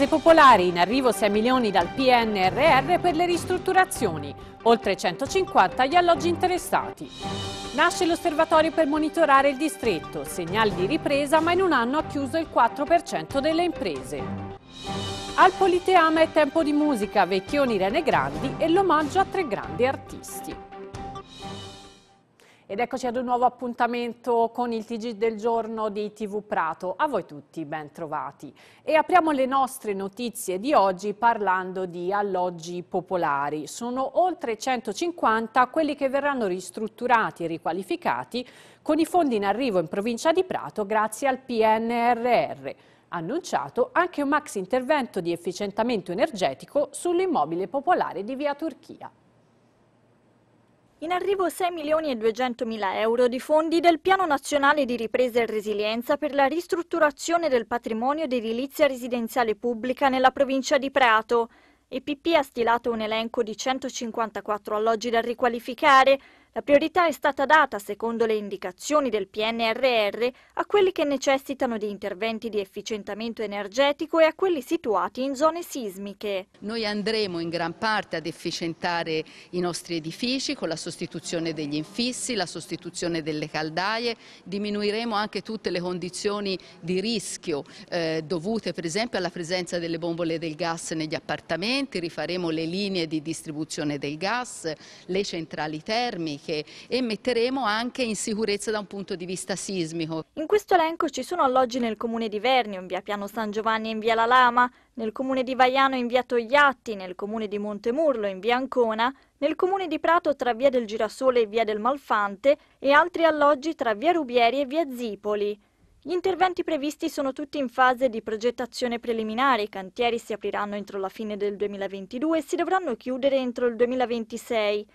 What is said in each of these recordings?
Case popolari, in arrivo 6 milioni dal PNRR per le ristrutturazioni, oltre 150 gli alloggi interessati. Nasce l'osservatorio per monitorare il distretto, segnali di ripresa ma in un anno ha chiuso il 4% delle imprese. Al Politeama è tempo di musica, Vecchioni, Rene Grandi e l'omaggio a tre grandi artisti. Ed eccoci ad un nuovo appuntamento con il TG del giorno di TV Prato. A voi tutti ben trovati. E apriamo le nostre notizie di oggi parlando di alloggi popolari. Sono oltre 150 quelli che verranno ristrutturati e riqualificati con i fondi in arrivo in provincia di Prato grazie al PNRR annunciato anche un max intervento di efficientamento energetico sull'immobile popolare di Via Turchia. In arrivo 6 milioni e 200 mila euro di fondi del Piano Nazionale di Ripresa e Resilienza per la ristrutturazione del patrimonio di edilizia residenziale pubblica nella provincia di Prato. EPP ha stilato un elenco di 154 alloggi da riqualificare, la priorità è stata data, secondo le indicazioni del PNRR, a quelli che necessitano di interventi di efficientamento energetico e a quelli situati in zone sismiche. Noi andremo in gran parte ad efficientare i nostri edifici con la sostituzione degli infissi, la sostituzione delle caldaie, diminuiremo anche tutte le condizioni di rischio eh, dovute per esempio alla presenza delle bombole del gas negli appartamenti, rifaremo le linee di distribuzione del gas, le centrali termiche termiche e metteremo anche in sicurezza da un punto di vista sismico. In questo elenco ci sono alloggi nel comune di Vernio, in via Piano San Giovanni e in via La Lama, nel comune di Vaiano in via Togliatti, nel comune di Montemurlo in via Ancona, nel comune di Prato tra via del Girasole e via del Malfante e altri alloggi tra via Rubieri e via Zipoli. Gli interventi previsti sono tutti in fase di progettazione preliminare, i cantieri si apriranno entro la fine del 2022 e si dovranno chiudere entro il 2026.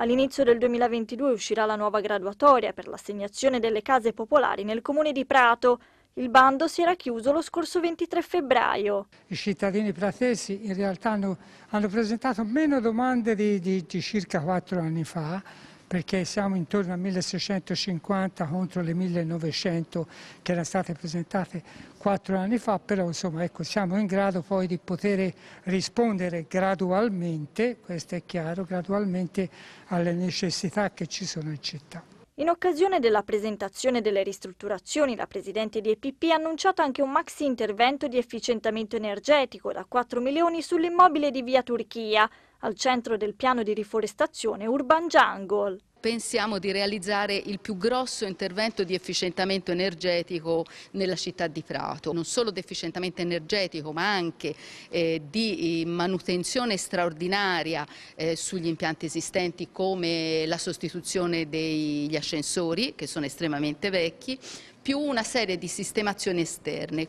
All'inizio del 2022 uscirà la nuova graduatoria per l'assegnazione delle case popolari nel comune di Prato. Il bando si era chiuso lo scorso 23 febbraio. I cittadini pratesi in realtà hanno, hanno presentato meno domande di, di, di circa quattro anni fa perché siamo intorno a 1650 contro le 1900 che erano state presentate quattro anni fa, però insomma ecco, siamo in grado poi di poter rispondere gradualmente, questo è chiaro, gradualmente alle necessità che ci sono in città. In occasione della presentazione delle ristrutturazioni, la Presidente di EPP ha annunciato anche un maxi intervento di efficientamento energetico da 4 milioni sull'immobile di Via Turchia. Al centro del piano di riforestazione Urban Jungle. Pensiamo di realizzare il più grosso intervento di efficientamento energetico nella città di Prato, non solo di efficientamento energetico ma anche eh, di eh, manutenzione straordinaria eh, sugli impianti esistenti come la sostituzione degli ascensori che sono estremamente vecchi, più una serie di sistemazioni esterne.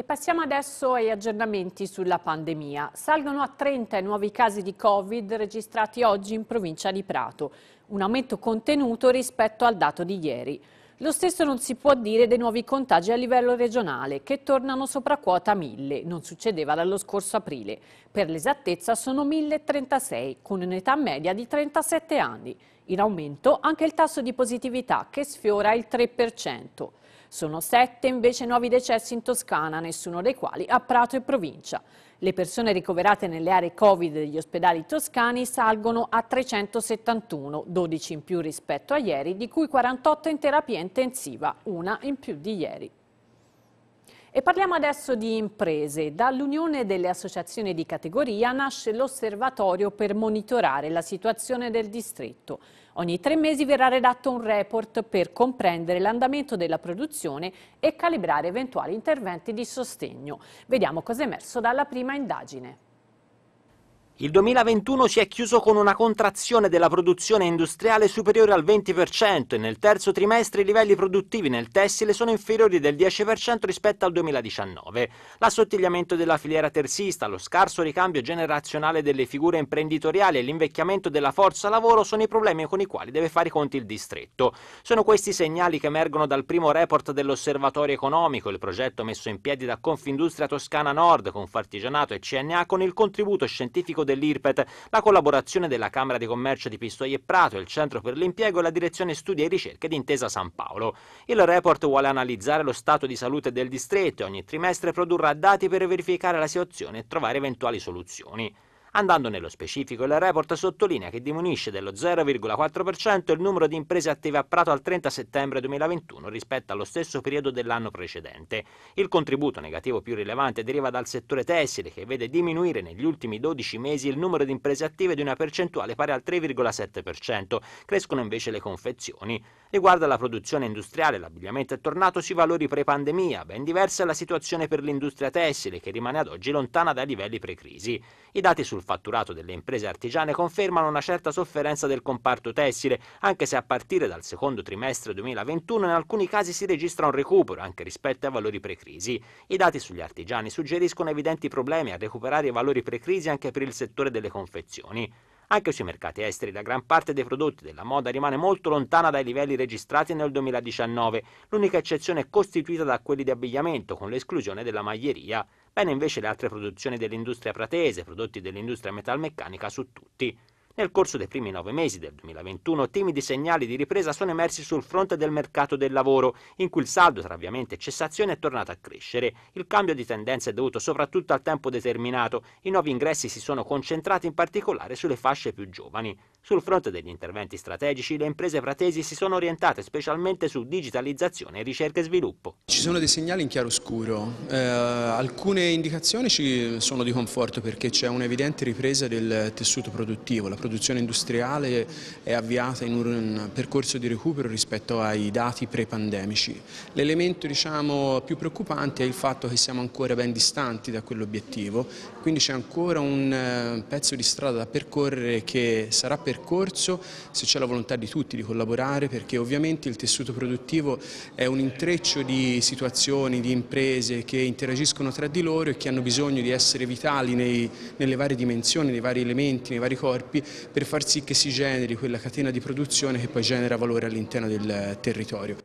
E passiamo adesso agli aggiornamenti sulla pandemia. Salgono a 30 i nuovi casi di Covid registrati oggi in provincia di Prato, un aumento contenuto rispetto al dato di ieri. Lo stesso non si può dire dei nuovi contagi a livello regionale, che tornano sopra quota 1000, non succedeva dallo scorso aprile. Per l'esattezza sono 1036, con un'età media di 37 anni. In aumento anche il tasso di positività, che sfiora il 3%. Sono sette invece nuovi decessi in Toscana, nessuno dei quali a Prato e provincia. Le persone ricoverate nelle aree Covid degli ospedali toscani salgono a 371, 12 in più rispetto a ieri, di cui 48 in terapia intensiva, una in più di ieri. E parliamo adesso di imprese. Dall'Unione delle Associazioni di Categoria nasce l'osservatorio per monitorare la situazione del distretto. Ogni tre mesi verrà redatto un report per comprendere l'andamento della produzione e calibrare eventuali interventi di sostegno. Vediamo cosa è emerso dalla prima indagine. Il 2021 si è chiuso con una contrazione della produzione industriale superiore al 20% e nel terzo trimestre i livelli produttivi nel tessile sono inferiori del 10% rispetto al 2019. L'assottigliamento della filiera terzista, lo scarso ricambio generazionale delle figure imprenditoriali e l'invecchiamento della forza lavoro sono i problemi con i quali deve fare i conti il distretto. Sono questi segnali che emergono dal primo report dell'Osservatorio economico, il progetto messo in piedi da Confindustria Toscana Nord, Confartigianato e CNA con il contributo scientifico dell'IRPET, la collaborazione della Camera di Commercio di Pistoia e Prato, il Centro per l'Impiego e la Direzione Studi e Ricerche di Intesa San Paolo. Il report vuole analizzare lo stato di salute del distretto e ogni trimestre produrrà dati per verificare la situazione e trovare eventuali soluzioni. Andando nello specifico, il report sottolinea che diminuisce dello 0,4% il numero di imprese attive a Prato al 30 settembre 2021 rispetto allo stesso periodo dell'anno precedente. Il contributo negativo più rilevante deriva dal settore tessile, che vede diminuire negli ultimi 12 mesi il numero di imprese attive di una percentuale pari al 3,7%. Crescono invece le confezioni. Riguardo alla produzione industriale, l'abbigliamento è tornato sui valori pre-pandemia, ben diversa è la situazione per l'industria tessile, che rimane ad oggi lontana dai livelli pre-crisi. I dati sul sul fatturato delle imprese artigiane confermano una certa sofferenza del comparto tessile, anche se a partire dal secondo trimestre 2021 in alcuni casi si registra un recupero anche rispetto ai valori precrisi. I dati sugli artigiani suggeriscono evidenti problemi a recuperare i valori precrisi anche per il settore delle confezioni. Anche sui mercati esteri la gran parte dei prodotti della moda rimane molto lontana dai livelli registrati nel 2019, l'unica eccezione è costituita da quelli di abbigliamento, con l'esclusione della maglieria, bene invece le altre produzioni dell'industria pratese, prodotti dell'industria metalmeccanica su tutti. Nel corso dei primi nove mesi del 2021 timidi segnali di ripresa sono emersi sul fronte del mercato del lavoro, in cui il saldo tra avviamento e cessazione è tornato a crescere. Il cambio di tendenza è dovuto soprattutto al tempo determinato. I nuovi ingressi si sono concentrati in particolare sulle fasce più giovani. Sul fronte degli interventi strategici, le imprese fratesi si sono orientate specialmente su digitalizzazione ricerca e sviluppo. Ci sono dei segnali in chiaroscuro. Eh, alcune indicazioni ci sono di conforto perché c'è un'evidente ripresa del tessuto produttivo. La produzione industriale è avviata in un percorso di recupero rispetto ai dati pre-pandemici. L'elemento diciamo, più preoccupante è il fatto che siamo ancora ben distanti da quell'obiettivo, quindi c'è ancora un eh, pezzo di strada da percorrere che sarà percorso se c'è la volontà di tutti di collaborare perché ovviamente il tessuto produttivo è un intreccio di situazioni, di imprese che interagiscono tra di loro e che hanno bisogno di essere vitali nei, nelle varie dimensioni, nei vari elementi, nei vari corpi per far sì che si generi quella catena di produzione che poi genera valore all'interno del territorio.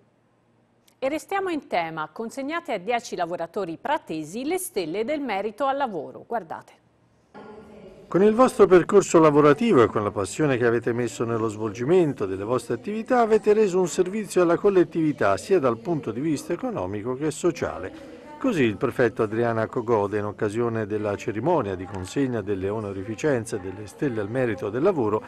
E restiamo in tema, consegnate a 10 lavoratori pratesi le stelle del merito al lavoro. Guardate. Con il vostro percorso lavorativo e con la passione che avete messo nello svolgimento delle vostre attività avete reso un servizio alla collettività sia dal punto di vista economico che sociale. Così il prefetto Adriana Cogode, in occasione della cerimonia di consegna delle onorificenze delle stelle al merito del lavoro,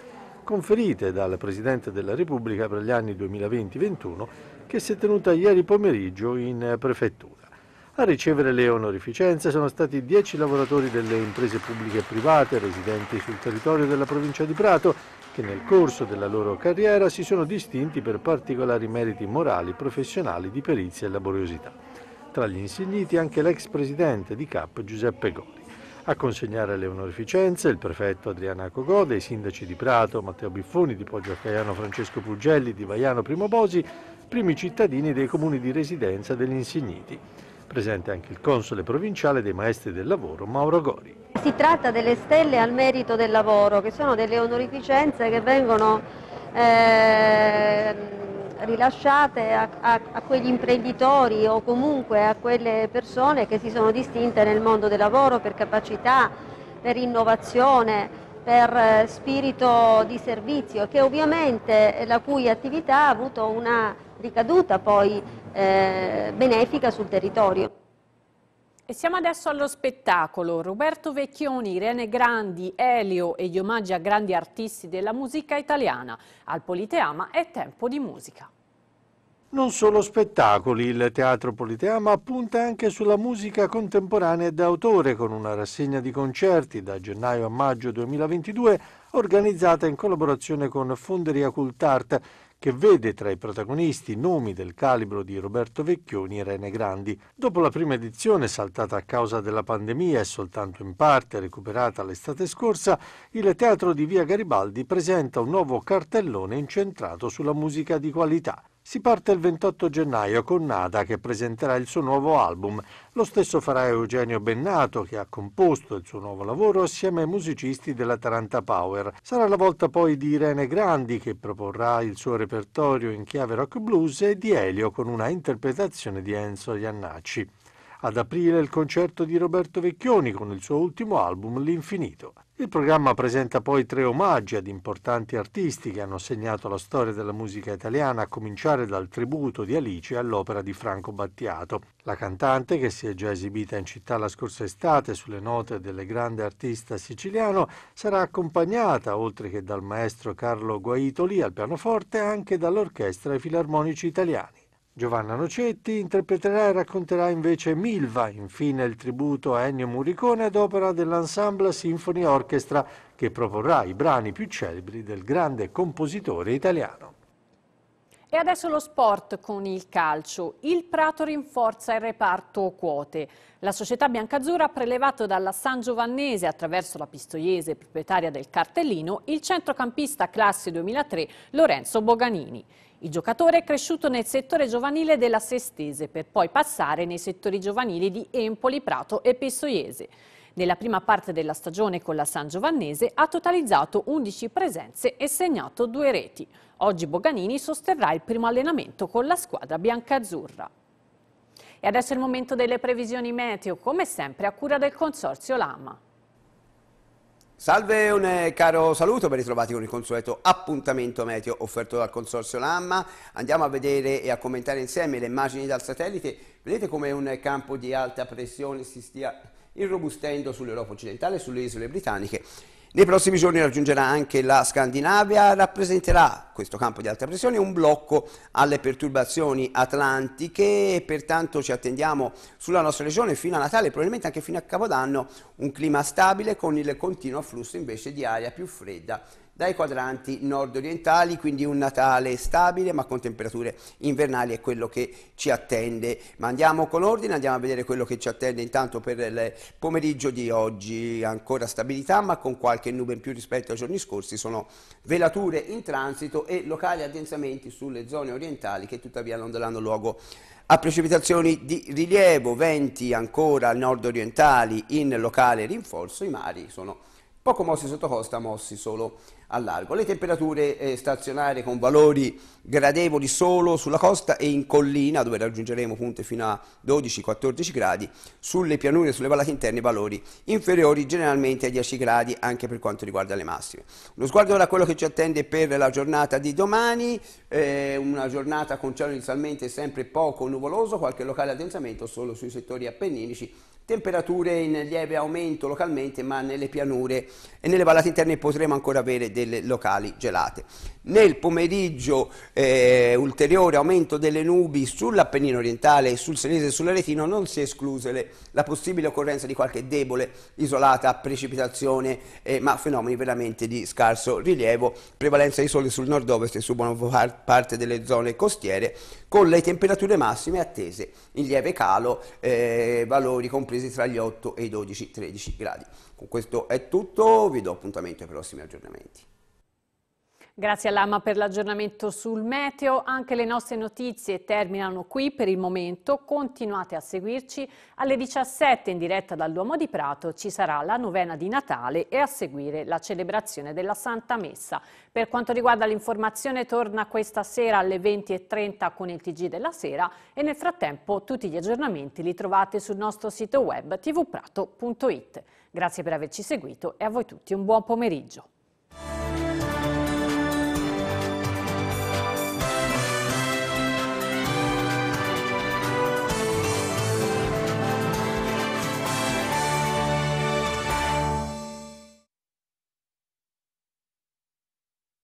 conferite dal Presidente della Repubblica per gli anni 2020-21, che si è tenuta ieri pomeriggio in prefettura. A ricevere le onorificenze sono stati dieci lavoratori delle imprese pubbliche e private residenti sul territorio della provincia di Prato che nel corso della loro carriera si sono distinti per particolari meriti morali, professionali, di perizia e laboriosità. Tra gli insigniti anche l'ex presidente di CAP Giuseppe Gori. A consegnare le onorificenze il prefetto Adriana Cogode, i sindaci di Prato, Matteo Biffoni, di Poggio Arcaiano Francesco Pugelli, di Vaiano Primo Bosi, primi cittadini dei comuni di residenza degli insigniti. Presente anche il console provinciale dei maestri del lavoro Mauro Gori. Si tratta delle stelle al merito del lavoro, che sono delle onorificenze che vengono eh, rilasciate a, a, a, quegli imprenditori o comunque a quelle persone che si sono distinte nel mondo del lavoro per capacità, per innovazione, per eh, spirito di servizio, che ovviamente la cui attività ha avuto una ricaduta poi eh, benefica sul territorio. E siamo adesso allo spettacolo. Roberto Vecchioni, Irene Grandi, Elio e gli omaggi a grandi artisti della musica italiana. Al Politeama è tempo di musica. Non solo spettacoli, il Teatro Politeama punta anche sulla musica contemporanea d'autore con una rassegna di concerti da gennaio a maggio 2022 organizzata in collaborazione con Fonderia Cult Art che vede tra i protagonisti nomi del calibro di Roberto Vecchioni e Rene Grandi. Dopo la prima edizione, saltata a causa della pandemia e soltanto in parte recuperata l'estate scorsa, il Teatro di Via Garibaldi presenta un nuovo cartellone incentrato sulla musica di qualità. Si parte il 28 gennaio con Nada che presenterà il suo nuovo album. Lo stesso farà Eugenio Bennato che ha composto il suo nuovo lavoro assieme ai musicisti della Taranta Power. Sarà la volta poi di Irene Grandi che proporrà il suo repertorio in chiave rock blues e di Elio con una interpretazione di Enzo Iannacci. Ad aprile il concerto di Roberto Vecchioni con il suo ultimo album L'Infinito. Il programma presenta poi tre omaggi ad importanti artisti che hanno segnato la storia della musica italiana, a cominciare dal tributo di Alice all'opera di Franco Battiato. La cantante, che si è già esibita in città la scorsa estate sulle note del grande artista siciliano, sarà accompagnata, oltre che dal maestro Carlo Guaitoli al pianoforte, anche dall'orchestra e i filarmonici italiani. Giovanna Nocetti interpreterà e racconterà invece Milva, infine il tributo a Ennio Muricone ad opera dell'Ensemble Symphony Orchestra che proporrà i brani più celebri del grande compositore italiano. E adesso lo sport con il calcio. Il Prato rinforza il reparto quote. La società biancazzurra ha prelevato dalla San Giovannese attraverso la Pistoiese proprietaria del cartellino il centrocampista classe 2003 Lorenzo Boganini. Il giocatore è cresciuto nel settore giovanile della Sestese per poi passare nei settori giovanili di Empoli, Prato e Pistoiese. Nella prima parte della stagione con la San Giovannese ha totalizzato 11 presenze e segnato due reti. Oggi Boganini sosterrà il primo allenamento con la squadra biancazzurra. E adesso è il momento delle previsioni meteo, come sempre a cura del Consorzio Lama. Salve, un eh, caro saluto, ben ritrovati con il consueto appuntamento meteo offerto dal Consorzio Lamma. Andiamo a vedere e a commentare insieme le immagini dal satellite. Vedete come un campo di alta pressione si stia irrobustendo sull'Europa occidentale e sulle isole britanniche nei prossimi giorni raggiungerà anche la Scandinavia, rappresenterà questo campo di alta pressione un blocco alle perturbazioni atlantiche e pertanto ci attendiamo sulla nostra regione fino a Natale, probabilmente anche fino a Capodanno, un clima stabile con il continuo afflusso invece di aria più fredda dai quadranti nord-orientali, quindi un Natale stabile ma con temperature invernali è quello che ci attende. Ma andiamo con ordine, andiamo a vedere quello che ci attende intanto per il pomeriggio di oggi, ancora stabilità ma con qualche nube in più rispetto ai giorni scorsi, sono velature in transito e locali addensamenti sulle zone orientali che tuttavia non daranno luogo a precipitazioni di rilievo, venti ancora nord-orientali in locale rinforzo, i mari sono poco mossi sotto costa, mossi solo a largo. Le temperature eh, stazionarie con valori gradevoli solo sulla costa e in collina, dove raggiungeremo punte fino a 12-14 gradi, sulle pianure e sulle vallate interne valori inferiori generalmente ai 10 gradi anche per quanto riguarda le massime. Uno sguardo ora a quello che ci attende per la giornata di domani, eh, una giornata con cielo inizialmente sempre poco nuvoloso, qualche locale addensamento solo sui settori appenninici, temperature in lieve aumento localmente ma nelle pianure e nelle vallate interne potremo ancora avere delle locali gelate. Nel pomeriggio eh, ulteriore aumento delle nubi sull'Appennino orientale sul Senese e sull'Aretino non si è esclusa la possibile occorrenza di qualche debole isolata precipitazione eh, ma fenomeni veramente di scarso rilievo, prevalenza di sole sul nord-ovest e su buona parte delle zone costiere con le temperature massime attese in lieve calo, eh, valori compresi tra gli 8 e i 12-13 gradi. Con questo è tutto, vi do appuntamento ai prossimi aggiornamenti. Grazie all'AMA per l'aggiornamento sul meteo. Anche le nostre notizie terminano qui per il momento. Continuate a seguirci. Alle 17 in diretta dal Duomo di Prato ci sarà la novena di Natale e a seguire la celebrazione della Santa Messa. Per quanto riguarda l'informazione torna questa sera alle 20.30 con il TG della sera e nel frattempo tutti gli aggiornamenti li trovate sul nostro sito web tvprato.it. Grazie per averci seguito e a voi tutti un buon pomeriggio.